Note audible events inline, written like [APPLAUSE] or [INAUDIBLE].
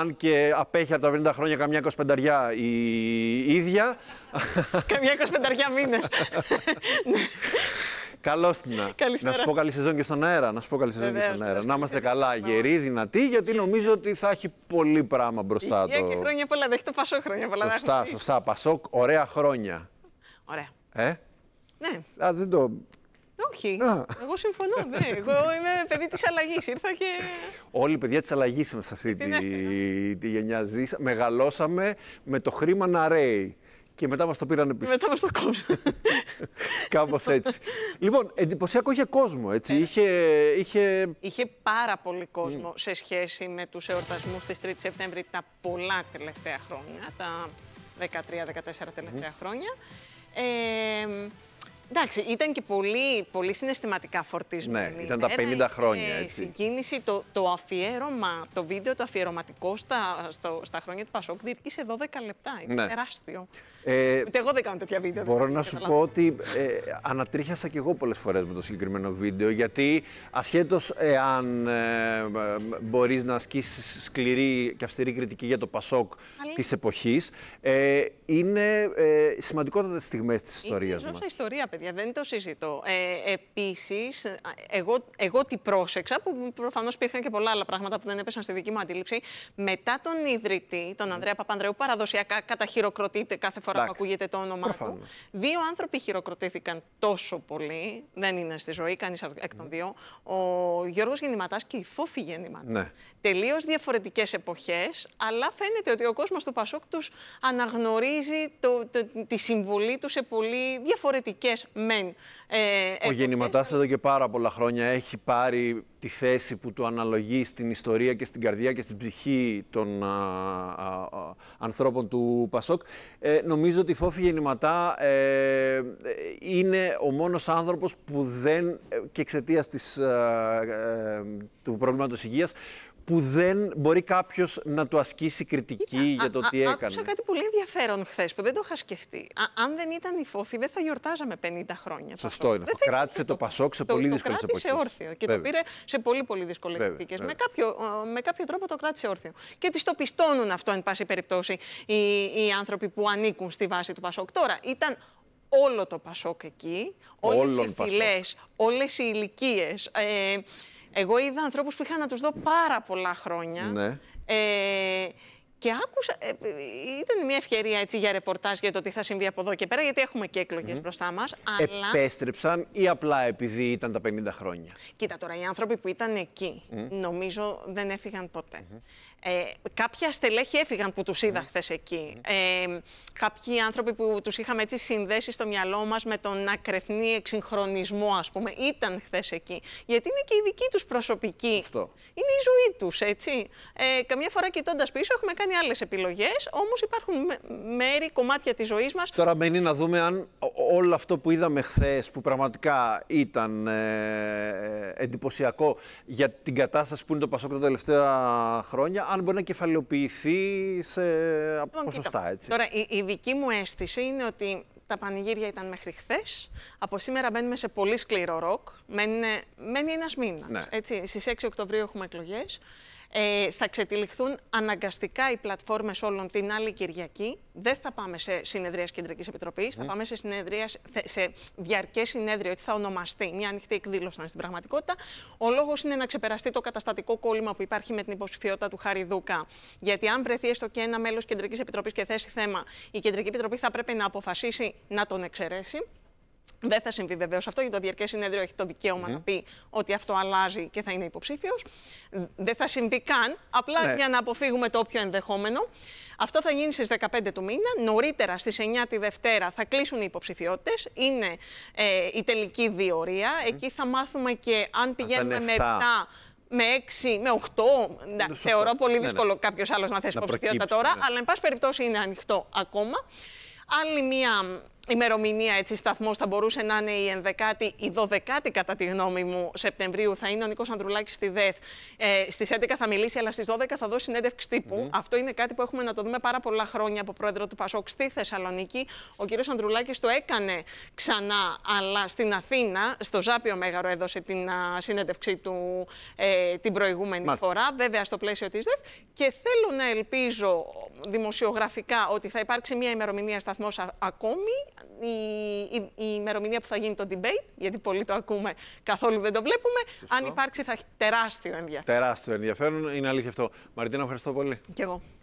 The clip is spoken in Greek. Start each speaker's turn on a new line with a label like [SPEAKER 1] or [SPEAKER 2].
[SPEAKER 1] αν και απέχει από τα 50 χρόνια καμιά 25 η ίδια. καμιά 25 μήνες! [LAUGHS] Καλώς την. Να σου πω καλή σεζόν και στον αέρα. Να σου πω καλή σεζόν Βεβαίως, και στον αέρα. Να είμαστε καλά, γεροί, δυνατοί, γιατί νομίζω ότι θα έχει πολύ πράγμα μπροστά του. Και χρόνια
[SPEAKER 2] πολλά, δεν έχει το Πασό χρόνια πολλά. Σωστά,
[SPEAKER 1] σωστά. Πασό, ωραία χρόνια. Ωραία. Ε? Ναι. Α, δεν το... Όχι.
[SPEAKER 2] Εγώ συμφωνώ. Ναι. Εγώ είμαι παιδί της αλλαγής. Ήρθα και.
[SPEAKER 1] Όλοι οι παιδιά της αλλαγής σε αυτή τη, τη γενιά. Μεγαλώσαμε με το χρήμα να ρέει. Και μετά μας το πήραν πίσω. Μετά
[SPEAKER 2] μας το κόψαν.
[SPEAKER 1] [LAUGHS] Κάπως έτσι. λοιπόν, εντυπωσιακό είχε κόσμο, έτσι. Ε. είχε, είχε...
[SPEAKER 2] είχε πάρα πολύ κόσμο mm. σε σχέση με τους εορτασμούς της 3η Σεπτέμβρη τα πολλά τελευταία χρόνια. Τα 13-14 τελευταία mm-hmm. χρόνια. Ε, Εντάξει, ήταν και πολύ, πολύ συναισθηματικά φορτισμένη. Ναι, ήταν τα 50 ε, χρόνια. Ε, έτσι. Η συγκίνηση, το, το αφιέρωμα, το βίντεο το αφιερωματικό στα, στα χρόνια του Πασόκ σε 12 λεπτά. Είναι ναι. τεράστιο.
[SPEAKER 1] Ε, Ούτε εγώ δεν κάνω τέτοια βίντεο. Μπορώ να σου πω ότι ε, ανατρίχιασα κι εγώ πολλές φορές με το συγκεκριμένο βίντεο, γιατί ασχέτως εάν ε, ε μπορείς να ασκήσεις σκληρή και αυστηρή κριτική για το Πασόκ της εποχής, ε, είναι σημαντικότατες στιγμές της ε, ιστορίας. μας. Είναι
[SPEAKER 2] ιστορία, παιδιά, δεν το συζητώ. Ε, επίσης, εγώ, εγώ την πρόσεξα, που προφανώς υπήρχαν και πολλά άλλα πράγματα που δεν έπεσαν στη δική μου αντίληψη, μετά τον ιδρυτή, τον ναι. Ανδρέα Παπανδρεού, παραδοσιακά καταχειροκροτείται κάθε φορά που ακούγεται το όνομά του. Δύο άνθρωποι χειροκροτήθηκαν τόσο πολύ, δεν είναι στη ζωή, κανείς εκ των ναι. δύο, ο Γιώργος Γεννηματάς και η Φόφη Γεννηματά. Ναι. Τελείως διαφορετικές αλλά φαίνεται ότι ο κόσμος του Πασόκ αναγνωρίζει το, το, τη συμβολή του σε πολύ διαφορετικές μεν. Ε, Ο
[SPEAKER 1] γεννηματάς εδώ και πάρα πολλά χρόνια έχει πάρει τη θέση που του αναλογεί στην ιστορία και στην καρδιά και στην ψυχή των ανθρώπων του Πασόκ. Ε, νομίζω ότι η Φόφη γεννηματά ε, είναι ο μόνος άνθρωπος που δεν, ε, και εξαιτίας ε, του προβλήματος υγείας, που δεν μπορεί κάποιος να του ασκήσει κριτική για το τι έκανε. Άκουσα κάτι
[SPEAKER 2] πολύ ενδιαφέρον χθες που δεν το είχα σκεφτεί. αν δεν ήταν η φόφη, δεν θα γιορτάζαμε 50 χρόνια. Σωστό είναι. Το κράτησε το, Πασόκ σε πολύ δύσκολε εποχέ. Το κράτησε όρθιο και το πήρε σε πολύ πολύ δύσκολες συνθήκε. Με, κάποιο, τρόπο το κράτησε όρθιο. Και τη το πιστώνουν αυτό, εν πάση περιπτώσει, οι, άνθρωποι που ανήκουν στη βάση του Πασόκ. Τώρα ήταν όλο το Πασόκ εκεί, όλες οι φυλές, όλες οι ηλικίες. Ε, εγώ είδα ανθρώπους που είχα να τους δω πάρα πολλά χρόνια. Ναι. Ε, και άκουσα, ε, ήταν μια ευκαιρία έτσι για ρεπορτάζ για το τι θα συμβεί από εδώ και πέρα, γιατί έχουμε και εκλογές mm μπροστά μας. Αλλά...
[SPEAKER 1] Επέστρεψαν ή απλά επειδή ήταν τα 50 χρόνια.
[SPEAKER 2] Κοίτα τώρα, οι άνθρωποι που ήταν εκεί, mm νομίζω δεν έφυγαν ποτέ. Mm ε, κάποια στελέχη έφυγαν που τους είδα χθες εκεί. Ε, κάποιοι άνθρωποι που τους είχαμε έτσι συνδέσει στο μυαλό μας με τον ακρεφνή εξυγχρονισμό, ας πούμε, ήταν χθες εκεί. Γιατί είναι και η δική τους προσωπική. Είναι η ζωή τους, έτσι. Ε, καμιά φορά κοιτώντας πίσω, έχουμε κάνει κάνει άλλες επιλογές. Όμως υπάρχουν μέρη, κομμάτια της ζωής μας. Τώρα μένει
[SPEAKER 1] να δούμε αν όλο αυτό που είδαμε χθες, που πραγματικά ήταν ε, εντυπωσιακό για την κατάσταση που είναι το Πασόκ τα τελευταία χρόνια, αν μπορεί να κεφαλαιοποιηθεί σε λοιπόν, ποσοστά. Έτσι. Τώρα,
[SPEAKER 2] η, δική μου αίσθηση είναι ότι τα πανηγύρια ήταν μέχρι χθες. Από σήμερα μπαίνουμε σε πολύ σκληρό ροκ. Μένει, μένει ένας μήνας. Ναι. Στι 6 Οκτωβρίου έχουμε εκλογές ε, θα ξετυλιχθούν αναγκαστικά οι πλατφόρμες όλων την άλλη Κυριακή. Δεν θα πάμε σε συνεδρία Κεντρικής Επιτροπής. θα ναι. πάμε σε, διαρκέ σε διαρκές συνέδριο, έτσι θα ονομαστεί, μια ανοιχτή εκδήλωση στην πραγματικότητα. Ο λόγος είναι να ξεπεραστεί το καταστατικό κόλλημα που υπάρχει με την υποψηφιότητα του Χαριδούκα. Γιατί αν βρεθεί έστω και ένα μέλος κεντρικής Επιτροπής και θέσει θέμα, η Κεντρική Επιτροπή θα πρέπει να αποφασίσει να τον εξαιρέσει. Δεν θα συμβεί βεβαίως αυτό, γιατί το Διαρκές Συνέδριο έχει το δικαίωμα mm να πει ότι αυτό αλλάζει και θα είναι υποψήφιος. Δεν θα συμβεί καν, απλά ναι. για να αποφύγουμε το όποιο ενδεχόμενο. Αυτό θα γίνει στις 15 του μήνα. Νωρίτερα στις 9 τη Δευτέρα θα κλείσουν οι υποψηφιότητες. Είναι ε, η τελική διορία. Εκεί θα μάθουμε και αν πηγαίνουμε με 7 με 6, με 8. θεωρώ πολύ δύσκολο ναι, ναι. κάποιος άλλος να θέσει υποψηφιότητα τώρα, ναι. αλλά εν πάση περιπτώσει είναι ανοιχτό ακόμα. Άλλη μία ημερομηνία έτσι, σταθμός θα μπορούσε να είναι η 11η, η 12η κατά τη γνώμη μου Σεπτεμβρίου θα είναι ο Νίκος Ανδρουλάκης στη ΔΕΘ. Ε, στις 11 θα μιλήσει αλλά στις 12 θα δώσει συνέντευξη τύπου. Mm. Αυτό είναι κάτι που έχουμε να το δούμε πάρα πολλά χρόνια από πρόεδρο του Πασόκ στη Θεσσαλονίκη. Ο κύριος Ανδρουλάκης το έκανε ξανά αλλά στην Αθήνα, στο Ζάπιο Μέγαρο έδωσε την α, συνέντευξή του ε, την προηγούμενη φορά, βέβαια στο πλαίσιο της ΔΕΘ και θέλω να ελπίζω δημοσιογραφικά ότι θα υπάρξει μια ημερομηνία σταθμός ακόμη η, η, ημερομηνία που θα γίνει το debate, γιατί πολλοί το ακούμε, καθόλου δεν το βλέπουμε. Αν υπάρξει, θα έχει τεράστιο ενδιαφέρον.
[SPEAKER 1] Τεράστιο ενδιαφέρον, είναι αλήθεια αυτό. Μαρτίνα, ευχαριστώ πολύ.
[SPEAKER 2] Και εγώ.